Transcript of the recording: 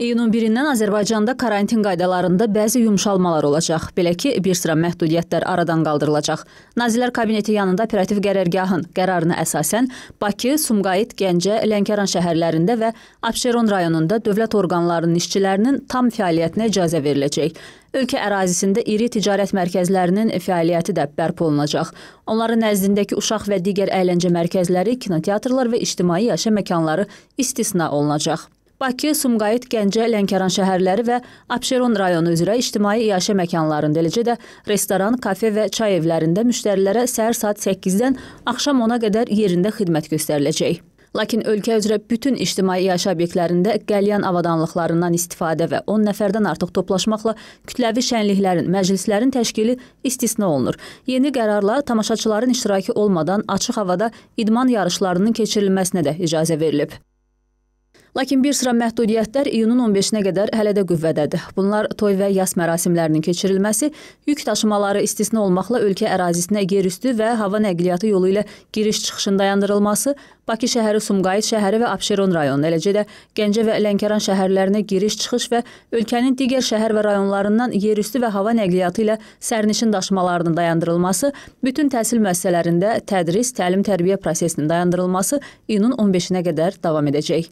İyunun 1-dən Azərbaycanda karantin qaydalarında bəzi yumşalmalar olacaq. Belə ki, bir sıra məhdudiyyətlər aradan qaldırılacaq. Nazirlər Kabineti yanında operativ qərərgahın qərarına əsasən Bakı, Sumqayıt, Gəncə, Lənkəran şəhərlərində və Abşeron rayonunda dövlət orqanlarının işçilərinin tam fəaliyyətinə icazə veriləcək. Ölkə ərazisində iri ticarət mərkəzlərinin fəaliyyəti də bərpa olunacaq. Onların nəzdindəki uşaq və digər əyləncə mərkəzləri, kinoteatrlar və ictimai yaşam məkanları istisna olunacaq. Bakı, Sumqayıt, Gəncə, Lənkəran şəhərləri və Abşeron rayonu üzrə ictimai iaşə məkanlarında, eləcə də restoran, kafe və çay evlərində müştərilərə səhər saat 8-dən axşam 10-a qədər yerində xidmət göstəriləcək. Lakin ölkə üzrə bütün ictimai yaşa obyektlərində qəlyan avadanlıqlarından istifadə və 10 nəfərdən artıq toplaşmaqla kütləvi şənliklərin, məclislərin təşkili istisna olunur. Yeni qərarla tamaşaçıların iştirakı olmadan açıq havada idman yarışlarının keçirilməsinə də icazə verilib. Lakin bir sıra məhdudiyyətlər iyunun 15-nə qədər hələ də qüvvədədir. Bunlar toy və yas mərasimlərinin keçirilməsi, yük daşımaları istisna olmaqla ölkə ərazisinə yerüstü və hava nəqliyyatı yolu ilə giriş-çıxışın dayandırılması, Bakı şəhəri, Sumqayıt şəhəri və Abşeron rayonu, eləcə də Gəncə və Lənkəran şəhərlərinə giriş-çıxış və ölkənin digər şəhər və rayonlarından yerüstü və hava nəqliyyatı ilə sərnişin daşımalarının dayandırılması, bütün təhsil müəssisələrində tədris, təlim-tərbiyə prosesinin dayandırılması iyunun 15-nə qədər davam edəcək.